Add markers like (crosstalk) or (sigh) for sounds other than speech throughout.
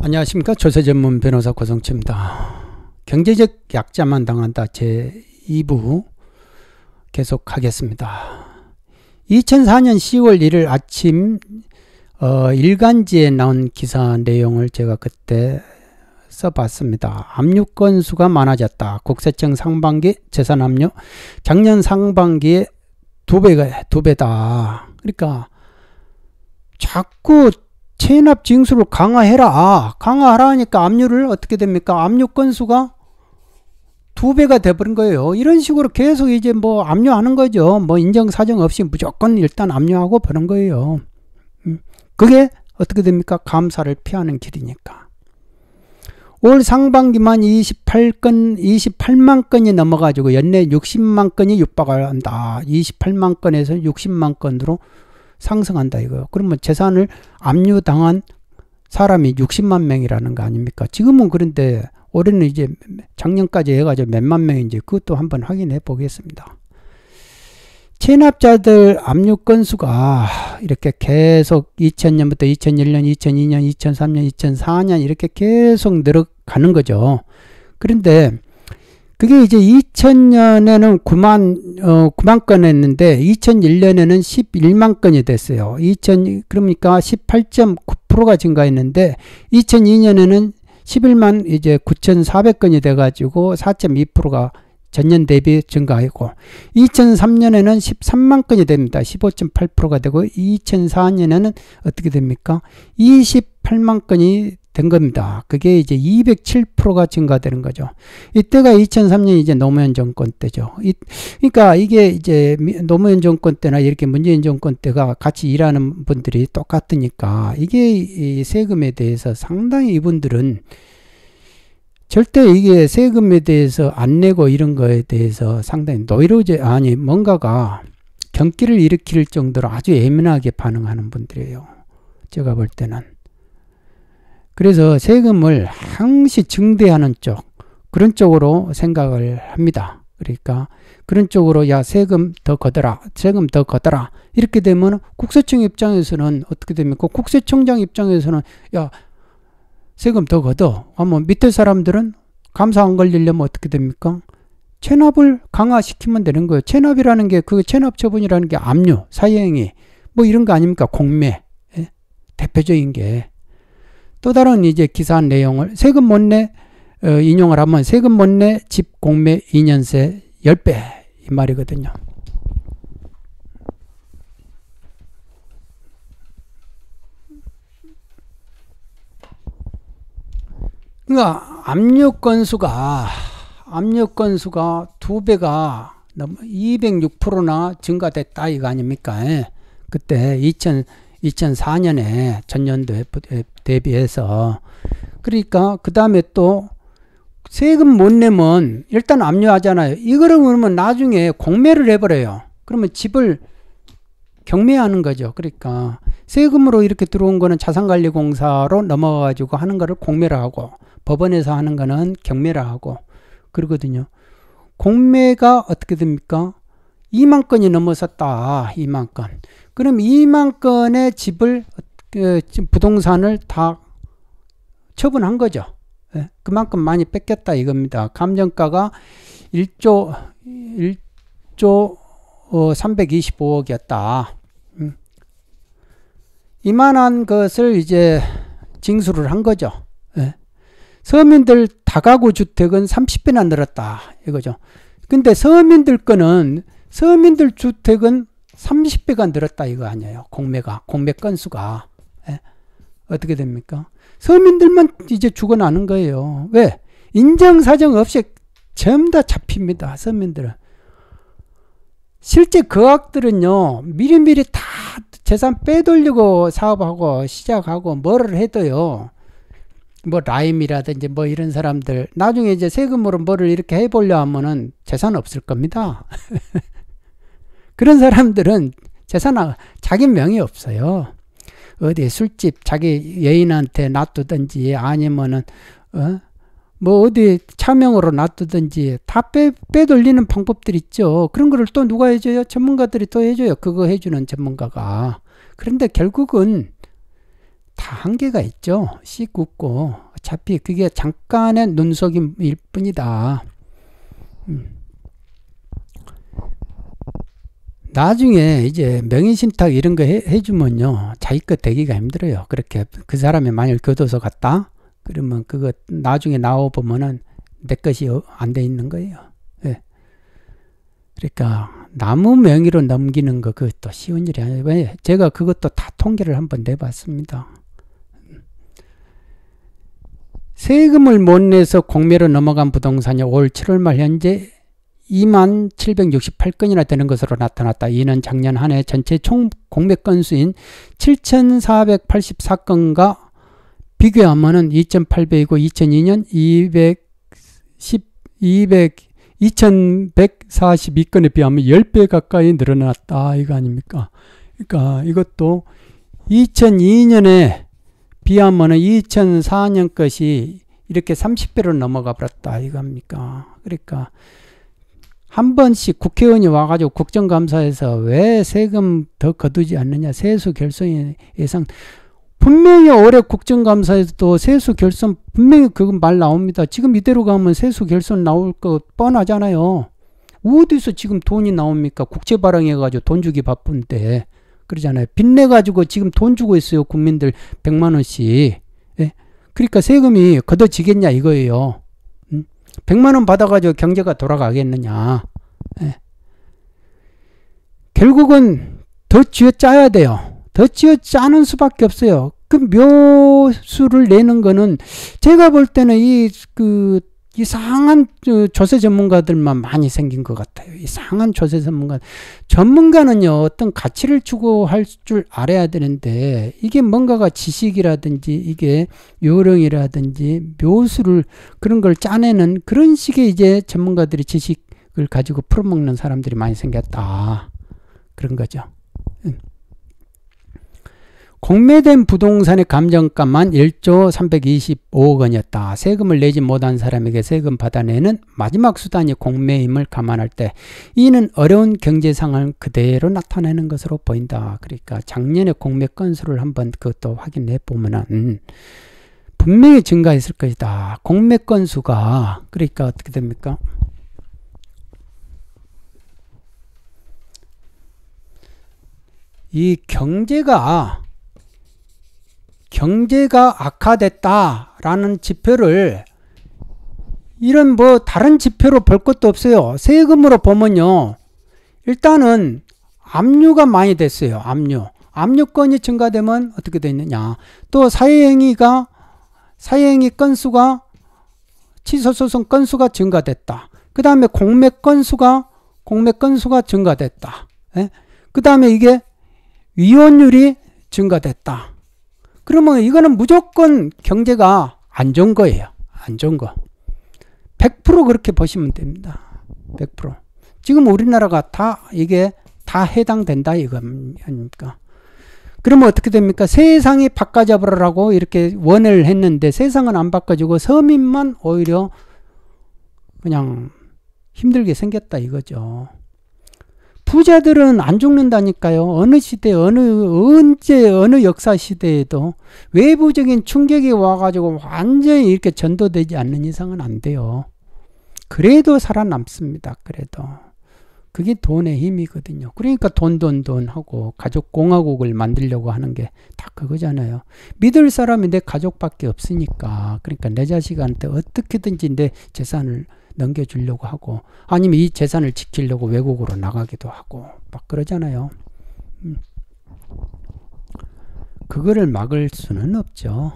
안녕하십니까 조세전문 변호사 고성치입니다. 경제적 약자만 당한다 제 2부 계속하겠습니다. 2004년 10월 1일 아침 어, 일간지에 나온 기사 내용을 제가 그때 써봤습니다. 압류 건수가 많아졌다. 국세청 상반기 재산 압류 작년 상반기에 두 배가 두 배다. 그러니까 자꾸 체납 징수를 강화해라. 아, 강화하라 하니까 압류를 어떻게 됩니까? 압류 건수가 두 배가 돼버린 거예요. 이런 식으로 계속 이제 뭐 압류하는 거죠. 뭐 인정 사정 없이 무조건 일단 압류하고 버는 거예요. 음, 그게 어떻게 됩니까? 감사를 피하는 길이니까. 올 상반기만 28건, 28만 건이 넘어가지고 연내 60만 건이 육박한다. 28만 건에서 60만 건으로 상승한다 이거요. 그러면 재산을 압류당한 사람이 60만 명이라는 거 아닙니까? 지금은 그런데 올해는 이제 작년까지 해가지고 몇만 명인지 그것도 한번 확인해 보겠습니다. 체납자들 압류 건수가 이렇게 계속 2000년부터 2001년, 2002년, 2003년, 2004년 이렇게 계속 늘어가는 거죠. 그런데 그게 이제 2000년에는 9만 어 9만 건 했는데 2001년에는 11만 건이 됐어요. 2000 그러니까 18.9%가 증가했는데 2002년에는 11만 이제 9,400건이 돼 가지고 4.2%가 전년 대비 증가했고 2003년에는 13만 건이 됩니다. 15.8%가 되고 2004년에는 어떻게 됩니까? 28만 건이 된 겁니다. 그게 이제 207%가 증가되는 거죠. 이때가 2003년 이제 노무현 정권 때죠. 이, 그러니까 이게 이제 노무현 정권 때나 이렇게 문재인 정권 때가 같이 일하는 분들이 똑같으니까 이게 이 세금에 대해서 상당히 이분들은 절대 이게 세금에 대해서 안 내고 이런 거에 대해서 상당히 노이로제 아니 뭔가가 경기를 일으킬 정도로 아주 예민하게 반응하는 분들이에요. 제가 볼 때는. 그래서 세금을 항시 증대하는 쪽 그런 쪽으로 생각을 합니다. 그러니까 그런 쪽으로 야 세금 더 걷어라 세금 더 걷어라 이렇게 되면 국세청 입장에서는 어떻게 됩니까? 그 국세청장 입장에서는 야 세금 더 걷어 하면 아, 뭐 밑에 사람들은 감사 안 걸리려면 어떻게 됩니까? 체납을 강화시키면 되는 거예요. 체납이라는 게 그 체납 처분이라는 게 압류, 사행위 뭐 이런 거 아닙니까? 공매 예? 대표적인 게또 다른 이제 기사 내용을 세금 못내 어, 인용을 하면 세금 못내집 공매 2년세 10배 이 말이거든요. 그러니까 압력 건수가 압력 건수가 두 배가 너무 206%나 증가됐다 이거 아닙니까? 예. 그때 2000 2004년에 전년도에 대비해서 그러니까 그 다음에 또 세금 못 내면 일단 압류하잖아요. 이거를 그러면 나중에 공매를 해버려요. 그러면 집을 경매하는 거죠. 그러니까 세금으로 이렇게 들어온 거는 자산관리공사로 넘어가가지고 하는 거를 공매를 하고 법원에서 하는 거는 경매를 하고 그러거든요. 공매가 어떻게 됩니까? 2만 건이 넘어섰다. 2만 건. 그럼 2만 건의 집을 그, 부동산을 다 처분한 거죠. 예, 그만큼 많이 뺏겼다 이겁니다. 감정가가 1조 1조 325억이었다. 어, 음. 이만한 것을 이제 징수를 한 거죠. 예. 서민들 다가구 주택은 30배나 늘었다 이거죠. 근데 서민들 거는 서민들 주택은 30배가 늘었다 이거 아니에요. 공매가, 공매 건수가. 예? 어떻게 됩니까? 서민들만 이제 죽어나는 거예요. 왜? 인정사정 없이 전부 다 잡힙니다. 서민들은. 실제 거학들은요, 그 미리미리 다 재산 빼돌리고 사업하고 시작하고 뭐를 해도요, 뭐 라임이라든지 뭐 이런 사람들, 나중에 이제 세금으로 뭐를 이렇게 해보려 하면은 재산 없을 겁니다. (laughs) 그런 사람들은 재산아 자기 명이 없어요. 어디 술집 자기 예인한테 놔두든지 아니면은 어? 뭐 어디 차명으로 놔두든지 다 빼, 빼돌리는 방법들 있죠. 그런 거를 또 누가 해줘요? 전문가들이 또 해줘요. 그거 해주는 전문가가. 그런데 결국은 다 한계가 있죠. 씻고 어차피 그게 잠깐의 눈속임일 뿐이다. 음. 나중에 이제 명의신탁 이런 거 해, 주면요 자기 것 되기가 힘들어요. 그렇게 그 사람이 만일 교도소 갔다 그러면 그거 나중에 나와 보면은 내 것이 어, 안돼 있는 거예요. 예. 그러니까 나무 명의로 넘기는 거 그것도 쉬운 일이 아니에요. 제가 그것도 다 통계를 한번 내봤습니다. 세금을 못 내서 공매로 넘어간 부동산이 올 7월 말 현재 2만 768건이나 되는 것으로 나타났다. 이는 작년 한해 전체 총 공백 건수인 7,484건과 비교하면은 2.8배이고 2002년 210 200 2,142건에 비하면 10배 가까이 늘어났다 이거 아닙니까? 그러니까 이것도 2002년에 비하면은 2004년 것이 이렇게 30배로 넘어가 버렸다 이겁니까? 그러니까 한 번씩 국회의원이 와가지고 국정감사에서 왜 세금 더 거두지 않느냐 세수 결손 예상 분명히 올해 국정감사에서도 세수 결손 분명히 그건 말 나옵니다. 지금 이대로 가면 세수 결손 나올 것 뻔하잖아요. 어디서 지금 돈이 나옵니까? 국채 발행해가지고 돈 주기 바쁜 데 그러잖아요. 빚내가지고 지금 돈 주고 있어요. 국민들 100만원씩. 예? 그러니까 세금이 걷어지겠냐 이거예요. 100만원 받아가지고 경제가 돌아가겠느냐. 예. 결국은 더 쥐어 짜야 돼요. 더 쥐어 짜는 수밖에 없어요. 그 묘수를 내는 거는 제가 볼 때는 이그 이상한 어, 조세 전문가들만 많이 생긴 것 같아요. 이상한 조세 전문가. 전문가는요, 어떤 가치를 추구할 줄 알아야 되는데, 이게 뭔가가 지식이라든지, 이게 요령이라든지, 묘수를, 그런 걸 짜내는 그런 식의 이제 전문가들이 지식을 가지고 풀어먹는 사람들이 많이 생겼다. 그런 거죠. 공매된 부동산의 감정값만 1조 325억 원이었다. 세금을 내지 못한 사람에게 세금 받아내는 마지막 수단이 공매임을 감안할 때 이는 어려운 경제 상황 그대로 나타내는 것으로 보인다. 그러니까 작년에 공매 건수를 한번 그것도 확인해 보면은 분명히 증가했을 것이다. 공매 건수가 그러니까 어떻게 됩니까? 이 경제가 경제가 악화됐다라는 지표를 이런 뭐 다른 지표로 볼 것도 없어요. 세금으로 보면요. 일단은 압류가 많이 됐어요. 압류. 압류건이 증가되면 어떻게 되느냐. 또 사회행위가 사회행위 건수가 취소소송 건수가 증가됐다. 그 다음에 공매 건수가 공매 건수가 증가됐다. 예? 그 다음에 이게 위원율이 증가됐다. 그러면 이거는 무조건 경제가 안 좋은 거예요. 안 좋은 거. 100% 그렇게 보시면 됩니다. 100%. 지금 우리나라가 다 이게 다 해당된다 이거 니까 그러면 어떻게 됩니까? 세상이 바꿔잡으라고 이렇게 원을 했는데 세상은 안 바꿔주고 서민만 오히려 그냥 힘들게 생겼다 이거죠. 부자들은 안 죽는다니까요. 어느 시대, 어느, 언제, 어느 역사 시대에도 외부적인 충격이 와가지고 완전히 이렇게 전도되지 않는 이상은 안 돼요. 그래도 살아남습니다. 그래도. 그게 돈의 힘이거든요. 그러니까 돈, 돈, 돈 하고 가족공화국을 만들려고 하는 게 다 그거잖아요. 믿을 사람이 내 가족밖에 없으니까. 그러니까 내 자식한테 어떻게든지 내 재산을 넘겨주려고 하고 아니면 이 재산을 지키려고 외국으로 나가기도 하고 막 그러잖아요. 음. 그거를 막을 수는 없죠.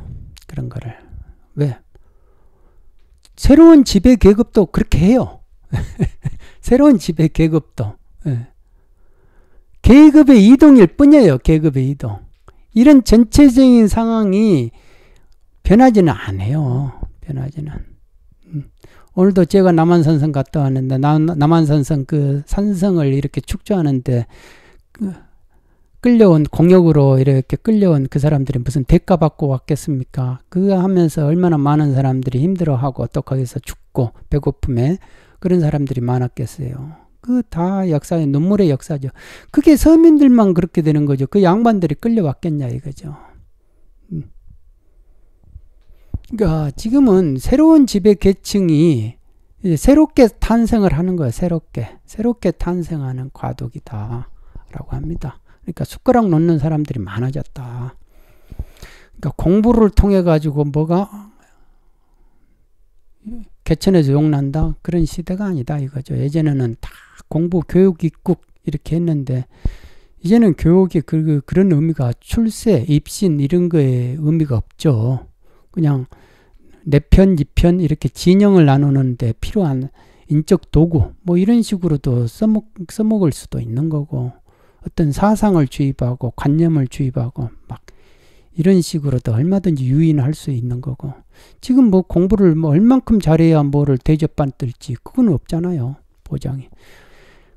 그런 거를. 왜? 새로운 지배 계급도 그렇게 해요. (laughs) 새로운 지배 계급도. 예. 계급의 이동일 뿐이에요. 계급의 이동. 이런 전체적인 상황이 변하지는 않아요. 변하지는. 오늘도 제가 남한산성 갔다 왔는데 남, 남한산성 그 산성을 이렇게 축조하는데 그, 끌려온 공역으로 이렇게 끌려온 그 사람들이 무슨 대가 받고 왔겠습니까? 그거 하면서 얼마나 많은 사람들이 힘들어하고 또 거기서 죽고 배고픔에 그런 사람들이 많았겠어요. 그 다 역사의 눈물의 역사죠. 그게 서민들만 그렇게 되는 거죠. 그 양반들이 끌려왔겠냐 이거죠. 그러니까 지금은 새로운 지배 계층이 이제 새롭게 탄생을 하는 거예요. 새롭게 새롭게 탄생하는 과도기다라고 합니다. 그러니까 숟가락 놓는 사람들이 많아졌다. 그러니까 공부를 통해 가지고 뭐가 개천에서 용난다 그런 시대가 아니다 이거죠. 예전에는 다 공부 교육 입국 이렇게 했는데 이제는 교육이 그, 그 그런 의미가 출세, 입신 이런 거에 의미가 없죠. 그냥 내 편, 니편 네 이렇게 진영을 나누는데 필요한 인적 도구 뭐 이런 식으로도 써먹, 써먹을 수도 있는 거고 어떤 사상을 주입하고 관념을 주입하고 막 이런 식으로도 얼마든지 유인할 수 있는 거고 지금 뭐 공부를 뭐 얼만큼 잘해야 뭐를 대접받을지 그건 없잖아요 보장이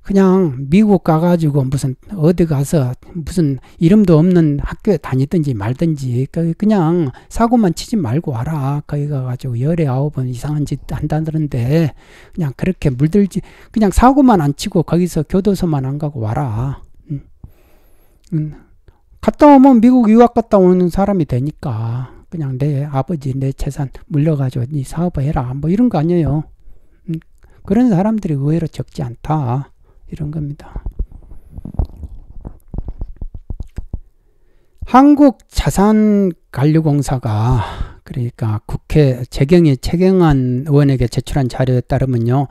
그냥 미국 가가지고 무슨 어디 가서 무슨 이름도 없는 학교에 다니든지 말든지 그 그냥 사고만 치지 말고 와라 거기 가가지고 열에 아홉 은 이상한 짓 한다는데 그냥 그렇게 물들지 그냥 사고만 안 치고 거기서 교도소만 안 가고 와라 음. 음. 갔다 오면 미국 유학 갔다 오는 사람이 되니까 그냥 내 아버지 내 재산 물려가지고 네 사업을 해라 뭐 이런 거 아니에요 음. 그런 사람들이 의외로 적지 않다. 이런 겁니다. 한국자산관리공사가 그러니까 국회 재경이 최경환 의원에게 제출한 자료에 따르면요.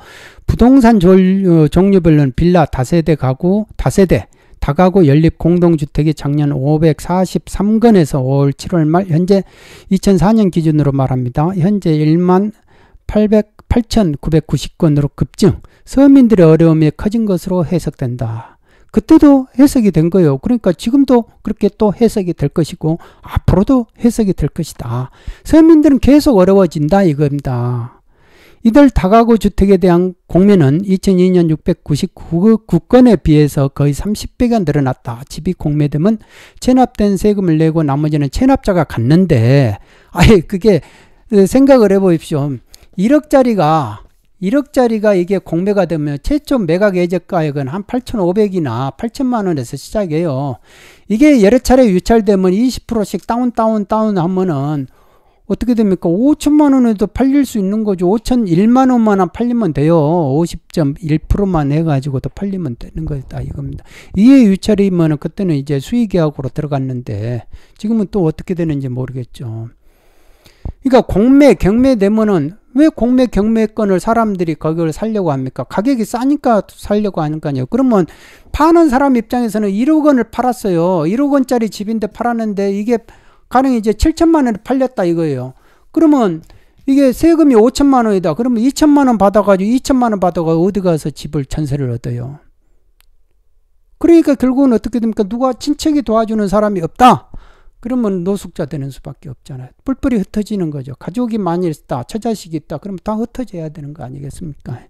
부동산 어, 종류별로는 빌라 다세대 가구 다세대 다가구 연립 공동주택이 작년 543건에서 5월 7월 말 현재 2004년 기준으로 말합니다. 현재 1만 8 9 9 0건으로 급증, 서민들의 어려움이 커진 것으로 해석된다. 그때도 해석이 된 거예요. 그러니까 지금도 그렇게 또 해석이 될 것이고 앞으로도 해석이 될 것이다. 서민들은 계속 어려워진다 이겁니다. 이들 다가구 주택에 대한 공매는 2002년 699건에 비해서 거의 30배가 늘어났다. 집이 공매되면 체납된 세금을 내고 나머지는 체납자가 갔는데 아예 그게 어, 생각을 해보십시오. 1억짜리가 1억짜리가 이게 공매가 되면 최초 매각 예정가액은 한 8,500이나 8천만 원에서 시작해요. 이게 여러 차례 유찰되면 20%씩 다운 다운 다운 하면은 어떻게 됩니까? 5천만 원에도 팔릴 수 있는 거죠. 5천 1만 원만 팔리면 돼요. 50.1%만 해가지고도 팔리면 되는 거다 이겁니다. 이게 유찰이면 그때는 이제 수익계약으로 들어갔는데 지금은 또 어떻게 되는지 모르겠죠. 그러니까 공매 경매되면은 왜 공매 경매권을 사람들이 거기를 살려고 합니까? 가격이 싸니까 살려고 하니까요. 그러면 파는 사람 입장에서는 1억 원을 팔았어요. 1억 원짜리 집인데 팔았는데 이게 가령 이제 7천만 원에 팔렸다 이거예요. 그러면 이게 세금이 5천만 원이다. 그러면 2천만 원 받아가지고 2천만 원 받아가 지고 어디 가서 집을 전세를 얻어요. 그러니까 결국은 어떻게 됩니까? 누가 친척이 도와주는 사람이 없다. 그러면 노숙자 되는 수밖에 없잖아요. 뿔뿔이 흩어지는 거죠. 가족이 많이 있다, 처자식이 있다, 그럼 다 흩어져야 되는 거 아니겠습니까? 네.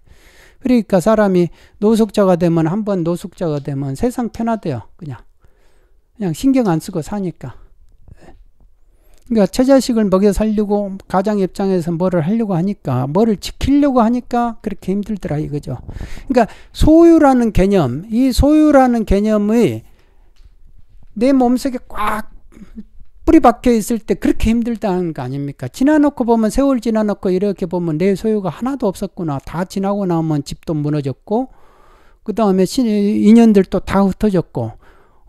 그러니까 사람이 노숙자가 되면 한 번 노숙자가 되면 세상 편하대요. 그냥 그냥 신경 안 쓰고 사니까. 네. 그러니까 처자식을 먹여 살려고 가장 입장에서 뭐를 하려고 하니까 뭐를 지키려고 하니까 그렇게 힘들더라 이거죠. 그러니까 소유라는 개념, 이 소유라는 개념의 내 몸속에 꽉 뿌리 박혀 있을 때 그렇게 힘들다는 거 아닙니까? 지나놓고 보면 세월 지나놓고 이렇게 보면 내 소유가 하나도 없었구나. 다 지나고 나면 집도 무너졌고 그 다음에 인연들도 다 흩어졌고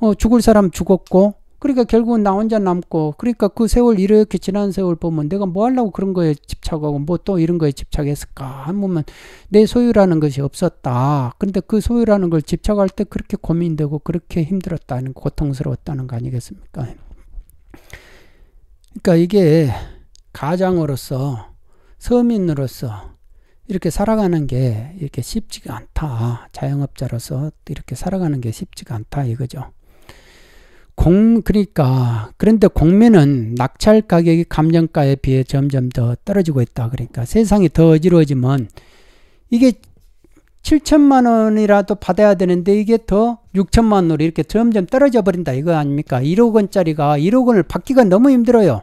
어, 죽을 사람 죽었고 그러니까 결국은 나 혼자 남고 그러니까 그 세월 이렇게 지난 세월 보면 내가 뭐 하려고 그런 거에 집착하고 뭐 또 이런 거에 집착했을까 하면 내 소유라는 것이 없었다 근데 그 소유라는 걸 집착할 때 그렇게 고민되고 그렇게 힘들었다는 고통스러웠다는 거 아니겠습니까 그러니까 이게 가장으로서 서민으로서 이렇게 살아가는 게 이렇게 쉽지가 않다. 자영업자로서 이렇게 살아가는 게 쉽지가 않다 이거죠. 공 그러니까 그런데 공매는 낙찰 가격이 감정가에 비해 점점 더 떨어지고 있다. 그러니까 세상이 더 어지러워지면 이게 7천만 원이라도 받아야 되는데 이게 더 6천만 원으로 이렇게 점점 떨어져 버린다 이거 아닙니까? 1억 원짜리가 1억 원을 받기가 너무 힘들어요.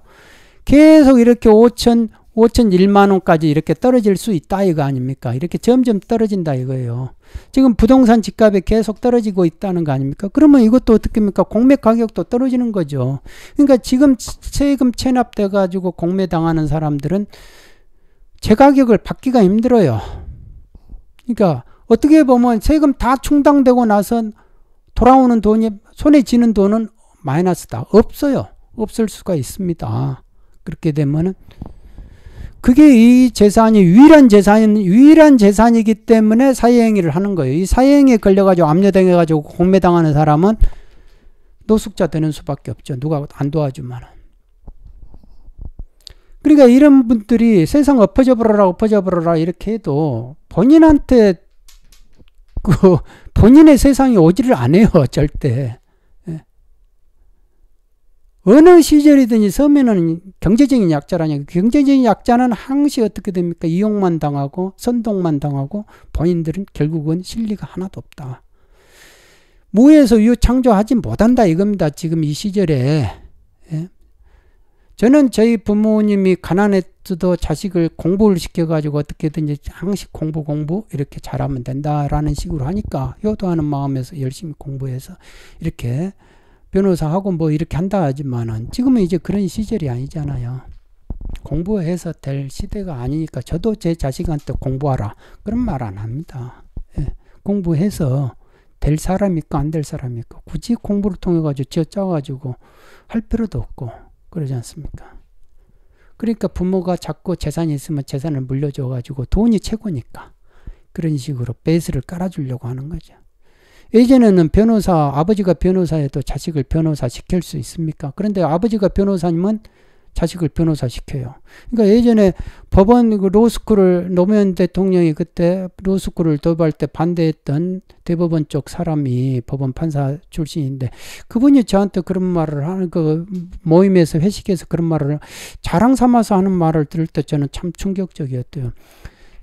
계속 이렇게 5천 5천 1만 원까지 이렇게 떨어질 수 있다 이거 아닙니까? 이렇게 점점 떨어진다 이거예요. 지금 부동산 집값이 계속 떨어지고 있다는 거 아닙니까? 그러면 이것도 어떻게 합니까? 공매 가격도 떨어지는 거죠. 그러니까 지금 세금 체납돼 가지고 공매 당하는 사람들은 제 가격을 받기가 힘들어요. 그러니까 어떻게 보면 세금 다 충당되고 나서 돌아오는 돈이 손에 쥐는 돈은 마이너스다. 없어요. 없을 수가 있습니다. 그렇게 되면은 그게 이 재산이 유일한 재산 유일한 재산이기 때문에 사회행위를 하는 거예요. 이 사회행위에 걸려가지고 압류당해가지고 공매당하는 사람은 노숙자 되는 수밖에 없죠. 누가 안 도와주면. 그러니까 이런 분들이 세상 엎어져 버려라 엎어져 버려라 이렇게 해도 본인한테 그 본인의 세상이 오지를 않아요 절대. 예. 어느 시절이든지 서민은 경제적인 약자라니 경제적인 약자는 항시 어떻게 됩니까? 이용만 당하고 선동만 당하고 본인들은 결국은 실리가 하나도 없다. 무에서 유 창조하지 못한다 이겁니다. 지금 이 시절에 예. 저는 저희 부모님이 가난해도 자식을 공부를 시켜가지고 어떻게든지 항시 공부 공부 이렇게 잘하면 된다라는 식으로 하니까 효도하는 마음에서 열심히 공부해서 이렇게 변호사하고 뭐 이렇게 한다 하지만은 지금은 이제 그런 시절이 아니잖아요. 공부해서 될 시대가 아니니까 저도 제 자식한테 공부하라 그런 말 안 합니다. 예. 공부해서 될 사람이 있고 안 될 사람이 있고 굳이 공부를 통해 가지고 지어짜 가지고 할 필요도 없고 그러지 않습니까? 그러니까 부모가 자꾸 재산이 있으면 재산을 물려줘 가지고 돈이 최고니까 그런 식으로 베이스를 깔아주려고 하는 거죠. 예전에는 변호사 아버지가 변호사에도 자식을 변호사 시킬 수 있습니까? 그런데 아버지가 변호사님은 자식을 변호사 시켜요. 그러니까 예전에 법원 그 로스쿨을 노무현 대통령이 그때 로스쿨을 도입할 때 반대했던 대법원 쪽 사람이 법원 판사 출신인데 그분이 저한테 그런 말을 하는 그 모임에서 회식에서 그런 말을 자랑 삼아서 하는 말을 들을 때 저는 참 충격적이었대요.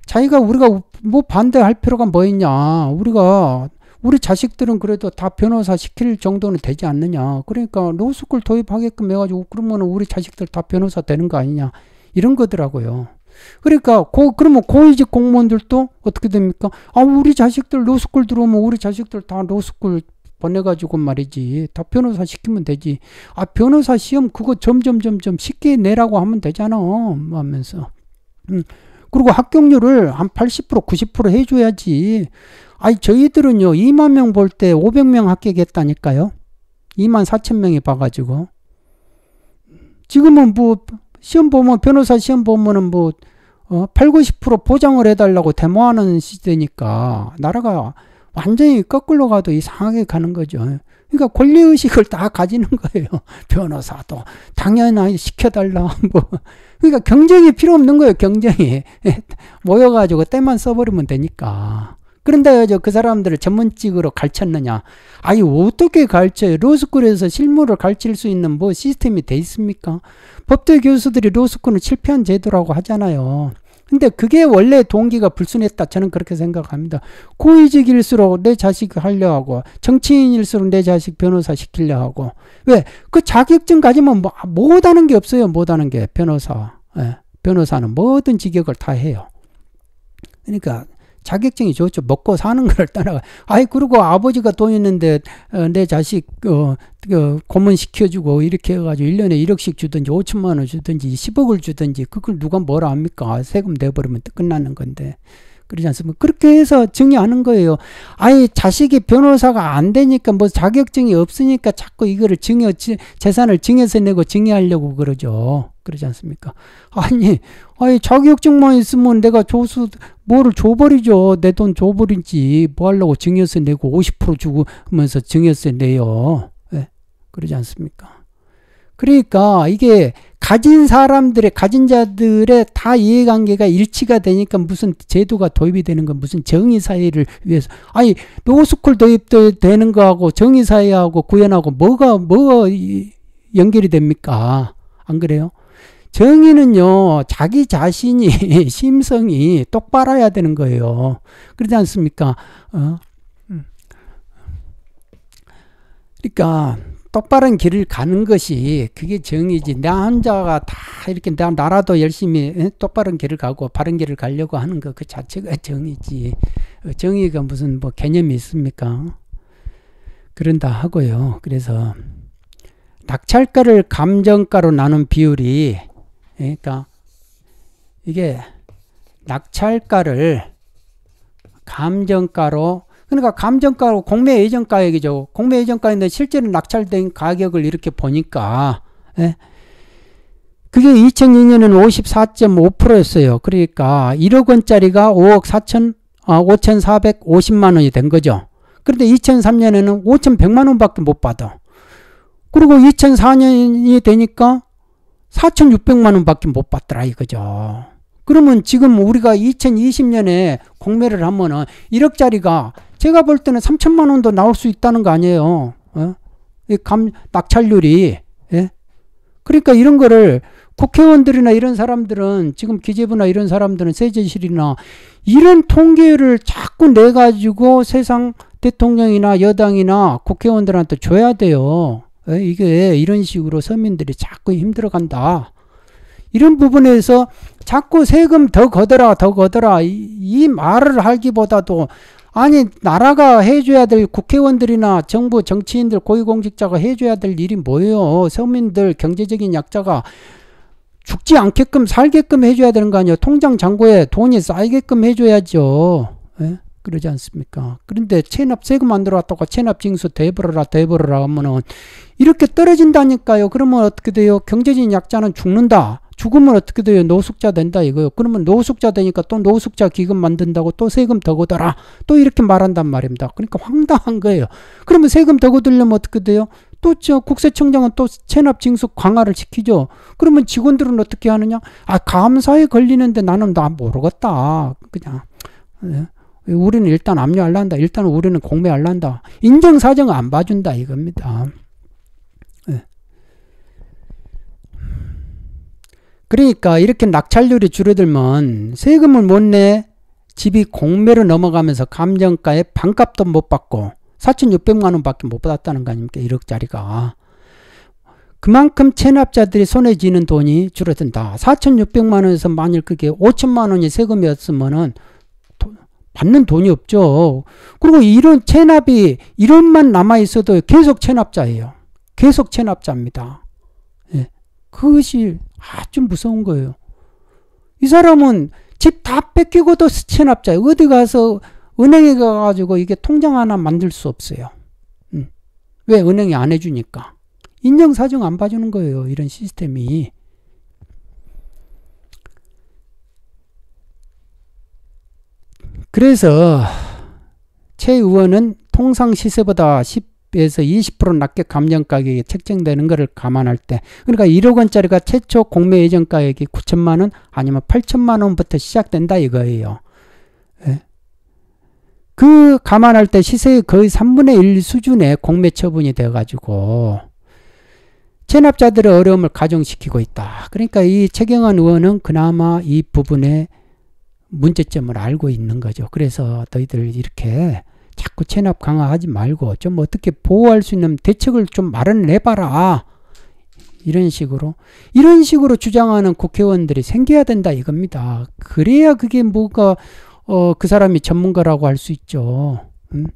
자기가 우리가 뭐 반대할 필요가 뭐 있냐. 우리가 우리 자식들은 그래도 다 변호사 시킬 정도는 되지 않느냐. 그러니까 로스쿨 도입하게끔 해가지고 그러면 우리 자식들 다 변호사 되는 거 아니냐. 이런 거더라고요. 그러니까 고, 그러면 고위직 공무원들도 어떻게 됩니까? 아 우리 자식들 로스쿨 들어오면 우리 자식들 다 로스쿨 보내가지고 말이지 다 변호사 시키면 되지 아 변호사 시험 그거 점점 점점 쉽게 내라고 하면 되잖아 뭐 하면서 음. 그리고 합격률을 한 80% 90% 해줘야지. 아니 저희들은요 2만 명 볼 때 500명 합격했다니까요. 2만 4천 명이 봐가지고 지금은 뭐 시험 보면 변호사 시험 보면은 뭐 어, 8, 90% 보장을 해달라고 데모하는 시대니까 나라가 완전히 거꾸로 가도 이상하게 가는 거죠. 그러니까 권리의식을 다 가지는 거예요. (laughs) 변호사도. 당연히 시켜달라. 뭐. 그러니까 경쟁이 필요 없는 거예요. 경쟁이. (laughs) 모여가지고 때만 써버리면 되니까. 그런데 그 사람들을 전문직으로 가르쳤느냐. 아니, 어떻게 가르쳐요? 로스쿨에서 실무를 가르칠 수 있는 뭐 시스템이 돼 있습니까? 법대 교수들이 로스쿨은 실패한 제도라고 하잖아요. 근데 그게 원래 동기가 불순했다. 저는 그렇게 생각합니다. 고위직일수록 내 자식 하려 하고, 정치인일수록 내 자식 변호사 시키려 하고. 왜? 그 자격증 가지면 뭐, 못하는 게 없어요. 못하는 게. 변호사. 예. 변호사는 모든 직역을 다 해요. 그러니까 자격증이 좋죠. 먹고 사는 걸 (laughs) 따라가. 아이, 그리고 아버지가 돈 있는데, 어, 내 자식, 어, 그, 고문 시켜주고, 이렇게 해가지고, 1년에 1억씩 주든지, 5천만 원 주든지, 10억을 주든지, 그걸 누가 뭐라 합니까? 아, 세금 내버리면 끝나는 건데. 그러지 않습니까? 그렇게 해서 정리하는 거예요. 아예 자식이 변호사가 안 되니까 뭐 자격증이 없으니까 자꾸 이거를 증여 재산을 증여서 내고 증여하려고 그러죠. 그러지 않습니까? 아니, 아니 자격증만 있으면 내가 조수 뭐를 줘버리죠. 내 돈 줘버린지 뭐 하려고 증여세 내고 50% 주고 면서 증여세 내요. 네? 그러지 않습니까? 그러니까 이게 가진 사람들의 가진 자들의 다 이해관계가 일치가 되니까 무슨 제도가 도입이 되는 건 무슨 정의 사회를 위해서 아니 로스쿨 도입되는 거하고 정의 사회하고 구현하고 뭐가 뭐 연결이 됩니까? 안 그래요? 정의는요, 자기 자신이 (laughs) 심성이 똑바라야 되는 거예요. 그러지 않습니까? 어? 음. 그러니까 똑바른 길을 가는 것이 그게 정의지. 나 혼자가 다 이렇게 나 나라도 열심히 예? 똑바른 길을 가고 바른 길을 가려고 하는 것 그 자체가 정의지. 정의가 무슨 뭐 개념이 있습니까? 그런다 하고요. 그래서 낙찰가를 감정가로 나눈 비율이 그러니까 이게 낙찰가를 감정가로 그러니까 감정가로 공매 예정가얘기죠 공매 예정가인데 실제로 낙찰된 가격을 이렇게 보니까 예? 그게 2 0 0 2년에는 54.5%였어요. 그러니까 1억 원짜리가 5억 4천 아, 5,450만 원이 된 거죠. 그런데 2003년에는 5,100만 원밖에 못 받아. 그리고 2004년이 되니까 4,600만 원밖에 못 받더라 이거죠. 그러면 지금 우리가 2020년에 공매를 하면은 1억짜리가 제가 볼 때는 3천만 원도 나올 수 있다는 거 아니에요. 어? 이 감, 낙찰률이. 예? 그러니까 이런 거를 국회의원들이나 이런 사람들은 지금 기재부나 이런 사람들은 세제실이나 이런 통계를 자꾸 내 가지고 세상 대통령이나 여당이나 국회의원들한테 줘야 돼요. 이게 이런 식으로 서민들이 자꾸 힘들어간다. 이런 부분에서 자꾸 세금 더 거더라, 더 거더라, 이, 이 말을 하기보다도, 아니, 나라가 해줘야 될 국회의원들이나 정부, 정치인들, 고위공직자가 해줘야 될 일이 뭐예요? 서민들, 경제적인 약자가 죽지 않게끔 살게끔 해줘야 되는 거 아니에요? 통장 잔고에 돈이 쌓이게끔 해줘야죠. 예? 그러지 않습니까? 그런데 체납 세금 안 들어왔다고 체납 징수 대버려라 대버려라 하면은 이렇게 떨어진다니까요. 그러면 어떻게 돼요? 경제적인 약자는 죽는다. 죽으면 어떻게 돼요? 노숙자 된다 이거요. 그러면 노숙자 되니까 또 노숙자 기금 만든다고 또 세금 더 거더라. 또 이렇게 말한단 말입니다. 그러니까 황당한 거예요. 그러면 세금 더 거들려면 어떻게 돼요? 또 저 국세청장은 또 체납 징수 강화를 시키죠. 그러면 직원들은 어떻게 하느냐? 아 감사에 걸리는데 나는 나 모르겠다. 그냥. 예. 우리는 일단 압류할란다 일단 우리는 공매할란다 인정사정을 안 봐준다 이겁니다. 예. 그러니까 이렇게 낙찰률이 줄어들면 세금을 못내 집이 공매로 넘어가면서 감정가에 반값도 못 받고 4,600만원 밖에 못 받았다는 거 아닙니까? 1억짜리가. 그만큼 체납자들이 손에 쥐는 돈이 줄어든다. 4,600만원에서 만일 그게 5천만원이 세금이었으면은 받는 돈이 없죠. 그리고 이런 체납이 이름만 남아 있어도 계속 체납자예요. 계속 체납자입니다. 예. 그것이 아주 무서운 거예요. 이 사람은 집 다 뺏기고도 체납자. 어디 가서 은행에 가가지고 이게 통장 하나 만들 수 없어요. 음. 왜 은행이 안 해주니까 인정사정 안 봐주는 거예요. 이런 시스템이. 그래서 최 의원은 통상 시세보다 10에서 20% 낮게 감정 가격이 책정되는 것을 감안할 때 그러니까 1억 원짜리가 최초 공매 예정 가격이 9천만 원 아니면 8천만 원부터 시작된다 이거예요. 예. 그 감안할 때 시세의 거의 3분의 1 수준의 공매 처분이 돼 가지고 체납자들의 어려움을 가중시키고 있다. 그러니까 이 최경환 의원은 그나마 이 부분에 문제점을 알고 있는 거죠. 그래서 너희들 이렇게 자꾸 체납 강화하지 말고 좀 어떻게 보호할 수 있는 대책을 좀 마련해봐라. 이런 식으로 이런 식으로 주장하는 국회의원들이 생겨야 된다 이겁니다. 그래야 그게 뭐가 어, 그 사람이 전문가라고 할 수 있죠. 음?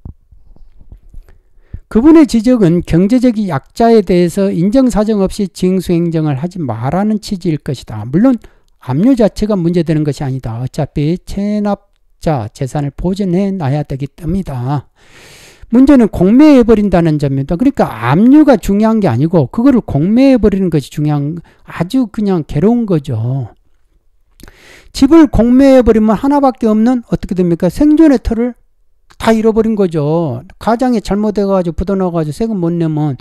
그분의 지적은 경제적인 약자에 대해서 인정사정 없이 징수행정을 하지 말라는 취지일 것이다. 물론 압류 자체가 문제되는 것이 아니다. 어차피 체납자 재산을 보존해 놔야 되기 때문이다. 문제는 공매해버린다는 점입니다. 그러니까 압류가 중요한 게 아니고 그거를 공매해버리는 것이 중요한 아주 그냥 괴로운 거죠. 집을 공매해버리면 하나밖에 없는 어떻게 됩니까? 생존의 터을다 잃어버린 거죠. 가장이 잘못해가지고 부도나가지고 세금 못 내면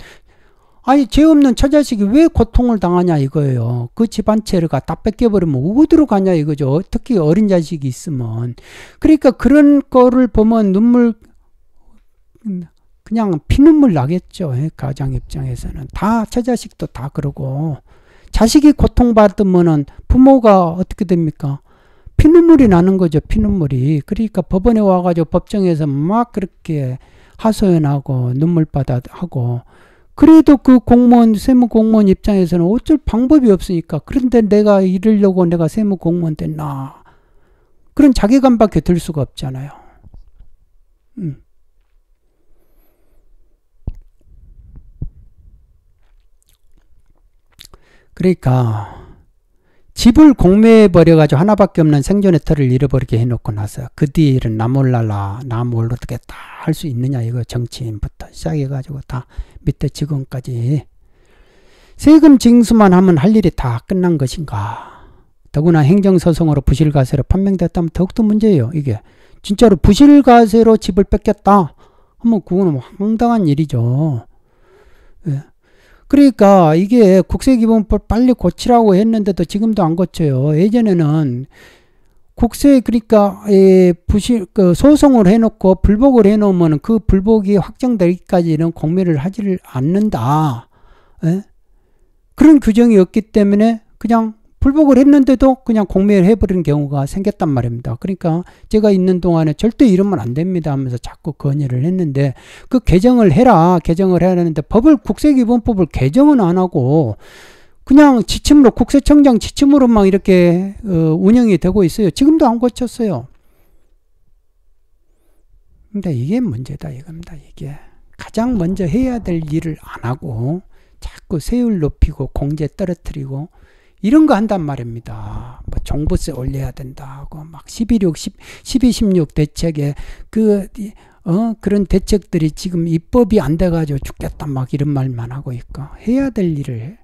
아니 죄 없는 처자식이 왜 고통을 당하냐 이거예요. 그 집안 체를가 다 뺏겨버리면 어디로 가냐 이거죠. 특히 어린 자식이 있으면. 그러니까 그런 거를 보면 눈물 그냥 피눈물 나겠죠. 예, 가장 입장에서는 다 처자식도 다 그러고 자식이 고통받으면은 부모가 어떻게 됩니까? 피눈물이 나는 거죠. 피눈물이. 그러니까 법원에 와가지고 법정에서 막 그렇게 하소연하고 눈물바다 하고. 그래도 그 공무원, 세무 공무원 입장에서는 어쩔 방법이 없으니까. 그런데 내가 이러려고 내가 세무 공무원 됐나. 그런 자괴감밖에 들 수가 없잖아요. 음. 그러니까, 집을 공매해버려가지고 하나밖에 없는 생존의 터를 잃어버리게 해놓고 나서 그 뒤에 일은 나몰라라, 나몰 어떻게 다 할 수 있느냐, 이거 정치인부터 시작해가지고 다 밑에 직원까지. 세금 징수만 하면 할 일이 다 끝난 것인가. 더구나 행정소송으로 부실가세로 판명됐다면 더욱더 문제예요, 이게. 진짜로 부실가세로 집을 뺏겼다. 하면 그거는 황당한 일이죠. 예. 그러니까 이게 국세기본법 빨리 고치라고 했는데도 지금도 안 고쳐요. 예전에는 국세 그러니까 예, 부실 그 소송을 해놓고 불복을 해놓으면 그 불복이 확정되기까지는 공매를 하지를 않는다. 예? 그런 규정이 없기 때문에 그냥 불복을 했는데도 그냥 공매를 해버리는 경우가 생겼단 말입니다. 그러니까 제가 있는 동안에 절대 이러면 안 됩니다 하면서 자꾸 건의를 했는데 그 개정을 해라 개정을 해야 하는데 법을 국세기본법을 개정은 안 하고 그냥 지침으로 국세청장 지침으로만 이렇게 어, 운영이 되고 있어요. 지금도 안 고쳤어요. 근데 이게 문제다 이겁니다. 이게 가장 먼저 해야 될 일을 안 하고 자꾸 세율 높이고 공제 떨어뜨리고 이런 거 한단 말입니다. 뭐 종부세 올려야 된다고 막 12, 6, 10, 12, 16 대책에 그, 어, 그런 대책들이 지금 입법이 안 돼가지고 죽겠다 막 이런 말만 하고 있고 해야 될 일을 해.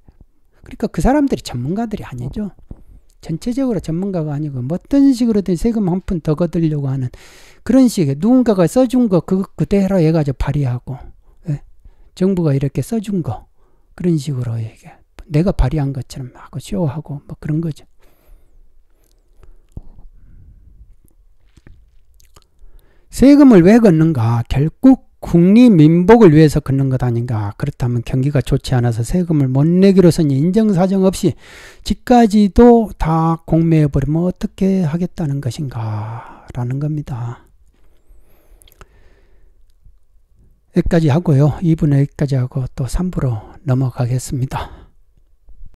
그러니까 그 사람들이 전문가들이 아니죠. 전체적으로 전문가가 아니고 뭐 어떤 식으로든 세금 한 푼 더 거들려고 하는 그런 식의 누군가가 써준 거 그거 그대로 해가지고 발의하고 예. 정부가 이렇게 써준 거 그런 식으로 얘기해. 내가 발휘한 것처럼 하막 쇼하고 뭐 그런 거죠. 세금을 왜 걷는가? 결국 국립 민복을 위해서 걷는 것 아닌가? 그렇다면 경기가 좋지 않아서 세금을 못 내기로선 인정사정 없이 집까지도 다 공매해버리면 어떻게 하겠다는 것인가? 라는 겁니다. 여기까지 하고요. 2분 여기까지 하고 또 3부로 넘어가겠습니다.